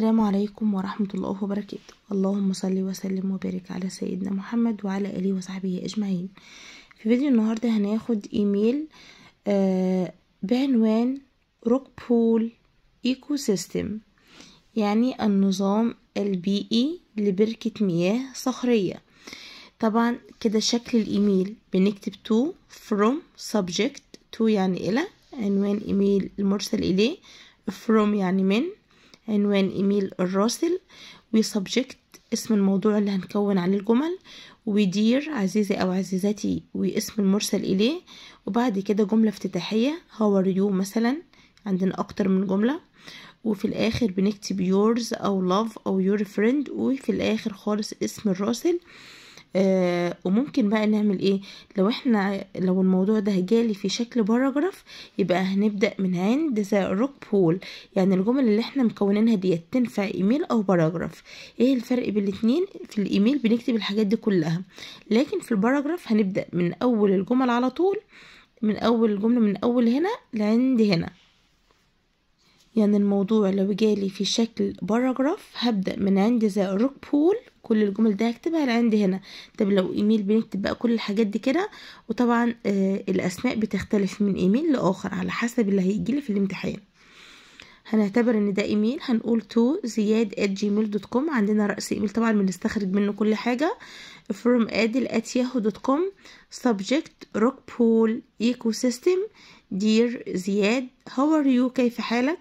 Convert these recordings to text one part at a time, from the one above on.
السلام عليكم ورحمة الله وبركاته اللهم صل وسلم وبارك على سيدنا محمد وعلى آله وصحبه أجمعين في فيديو النهاردة هناخد إيميل آه، بعنوان روك بول إيكو سيستم يعني النظام البيئي لبركة مياه صخرية طبعا كده شكل الإيميل بنكتب to from subject to يعني إلى عنوان إيميل المرسل إليه from يعني من عنوان إيميل الراسل وسبجكت اسم الموضوع اللي هنكون عليه الجمل ودير عزيزي أو عزيزتي واسم المرسل إليه وبعد كده جملة افتتاحية هاو ار يو مثلا عندنا أكتر من جملة وفي الآخر بنكتب yours أو love أو your friend وفي الآخر خالص اسم الراسل آه، وممكن بقى نعمل ايه لو احنا لو الموضوع ده جالي في شكل باراجراف يبقى هنبدا من عند ذا روك بول يعني الجمل اللي احنا مكونينها ديت تنفع ايميل او باراجراف ايه الفرق بين الاتنين في الايميل بنكتب الحاجات دي كلها لكن في الباراجراف هنبدا من اول الجمل على طول من اول الجمله من اول هنا لعند هنا يعني الموضوع لو جالي في شكل باراجراف هبدأ من عند ذا روك بول كل الجمل ده هكتبها لعند هنا طب لو ايميل بنكتب بقى كل الحاجات دي كده وطبعا آه الاسماء بتختلف من ايميل لاخر على حسب اللي هيجيلي في الامتحان هنعتبر ان ده ايميل هنقول تو زياد ات جيميل دوت كوم عندنا رأس ايميل طبعا بنستخرج منه كل حاجة from adil ات ياهو دوت كوم subject بول pool ecosystem Dear زياد How are you كيف حالك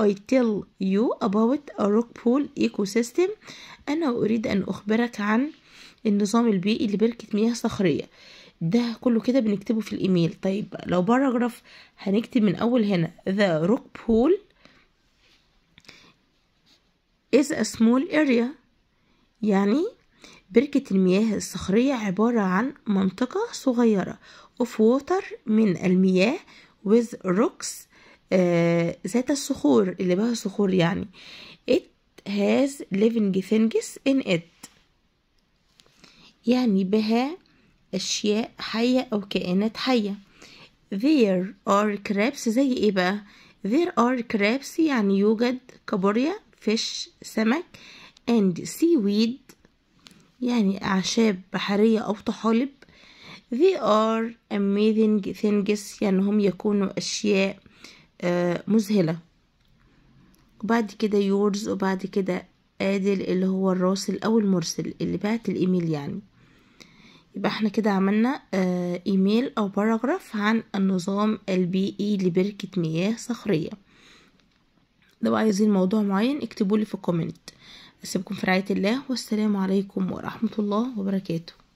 I tell you about a rock pool ecosystem أنا أريد أن أخبرك عن النظام البيئي لبركة مياه صخرية ده كله كده بنكتبه في الإيميل طيب لو باراجراف هنكتب من أول هنا The rock pool is a small area يعني بركة المياه الصخرية عبارة عن منطقة صغيرة of water من المياه with rocks آه ذات الصخور اللي بها صخور يعني it has living things in it يعني بها أشياء حية أو كائنات حية there are crabs زي إيه بقى there are crabs يعني يوجد كابوريا fish سمك and seaweed يعني أعشاب بحرية أو طحالب they are amazing things يعني هم يكونوا أشياء آه، مذهلة وبعد كده يورز وبعد كده آدل اللي هو الراسل أو المرسل اللي بعت الإيميل يعني يبقى احنا كده عملنا آه، ايميل او باراجراف عن النظام البيئي لبركة مياه صخرية لو عايزين موضوع معين اكتبولي في الكومنت اسيبكم في رعاية الله والسلام عليكم ورحمة الله وبركاته